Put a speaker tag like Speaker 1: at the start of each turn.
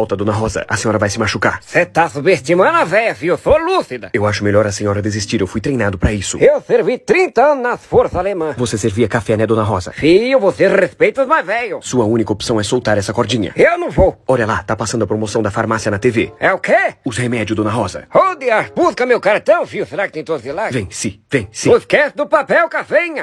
Speaker 1: Volta, dona Rosa. A senhora vai se machucar.
Speaker 2: Você tá subestimando a véia, filho. Eu sou lúcida.
Speaker 1: Eu acho melhor a senhora desistir. Eu fui treinado para isso. Eu servi 30 anos nas forças alemãs. Você servia café, né, dona Rosa? Filho, você respeita
Speaker 3: os mais velhos.
Speaker 1: Sua única opção é soltar essa cordinha. Eu não vou. Olha lá, tá passando a promoção da farmácia na TV. É o quê? Os remédios, dona Rosa. Onde as? Busca meu cartão, filho.
Speaker 2: Será que tem 12 lá?
Speaker 1: Vem, sim. Vem,
Speaker 2: sim. Não esquece do papel, cafeinha